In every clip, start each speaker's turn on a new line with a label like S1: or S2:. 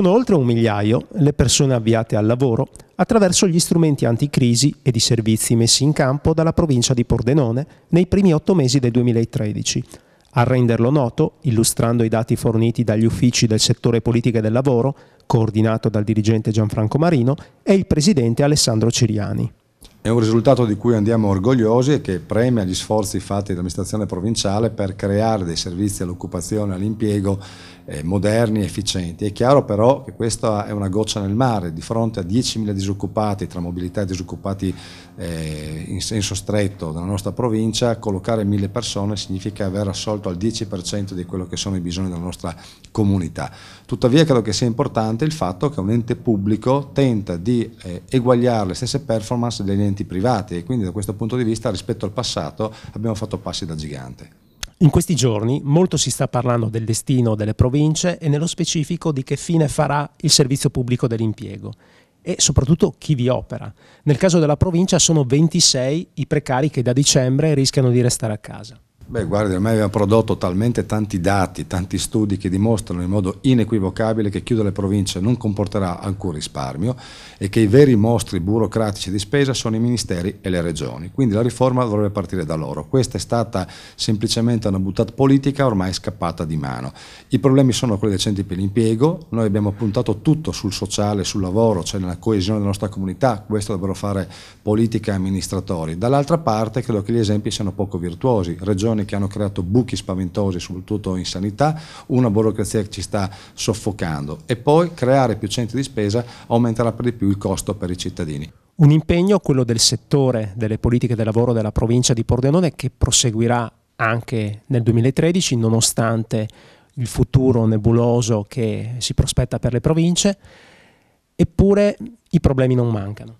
S1: Sono oltre un migliaio le persone avviate al lavoro attraverso gli strumenti anticrisi e di servizi messi in campo dalla provincia di Pordenone nei primi otto mesi del 2013. A renderlo noto, illustrando i dati forniti dagli uffici del settore politica del lavoro, coordinato dal dirigente Gianfranco Marino, è il presidente Alessandro Ciriani.
S2: È un risultato di cui andiamo orgogliosi e che premia gli sforzi fatti dall'amministrazione provinciale per creare dei servizi all'occupazione e all'impiego eh, moderni e efficienti. È chiaro però che questa è una goccia nel mare, di fronte a 10.000 disoccupati tra mobilità e disoccupati eh, in senso stretto della nostra provincia, collocare 1.000 persone significa aver assolto al 10% di quello che sono i bisogni della nostra comunità. Tuttavia credo che sia importante il fatto che un ente pubblico tenta di eh, eguagliare le stesse performance degli enti enti privati e quindi da questo punto di vista rispetto al passato abbiamo fatto passi da gigante.
S1: In questi giorni molto si sta parlando del destino delle province e nello specifico di che fine farà il servizio pubblico dell'impiego e soprattutto chi vi opera. Nel caso della provincia sono 26 i precari che da dicembre rischiano di restare a casa.
S2: Beh, guardi, ormai abbiamo prodotto talmente tanti dati, tanti studi che dimostrano in modo inequivocabile che chiudere le province non comporterà alcun risparmio e che i veri mostri burocratici di spesa sono i ministeri e le regioni. Quindi la riforma dovrebbe partire da loro. Questa è stata semplicemente una buttata politica ormai scappata di mano. I problemi sono quelli dei centri per l'impiego. Noi abbiamo puntato tutto sul sociale, sul lavoro, cioè nella coesione della nostra comunità. Questo dovrebbero fare politica e amministratori. Dall'altra parte credo che gli esempi siano poco virtuosi. Regioni decisioni che hanno creato buchi spaventosi, soprattutto in sanità, una burocrazia che ci sta soffocando e poi creare più centri di spesa aumenterà per di più il costo per i cittadini.
S1: Un impegno, quello del settore delle politiche del lavoro della provincia di Pordenone, che proseguirà anche nel 2013, nonostante il futuro nebuloso che si prospetta per le province, eppure i problemi non mancano.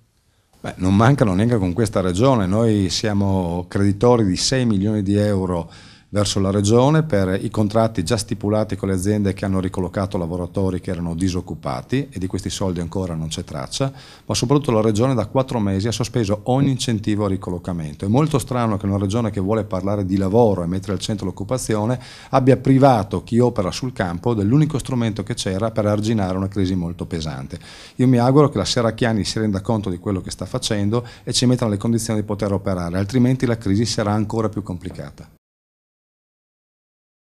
S2: Beh, non mancano neanche con questa ragione, noi siamo creditori di 6 milioni di euro verso la Regione per i contratti già stipulati con le aziende che hanno ricollocato lavoratori che erano disoccupati e di questi soldi ancora non c'è traccia, ma soprattutto la Regione da quattro mesi ha sospeso ogni incentivo al ricollocamento. È molto strano che una Regione che vuole parlare di lavoro e mettere al centro l'occupazione abbia privato chi opera sul campo dell'unico strumento che c'era per arginare una crisi molto pesante. Io mi auguro che la Serracchiani si renda conto di quello che sta facendo e ci metta le condizioni di poter operare, altrimenti la crisi sarà ancora più complicata.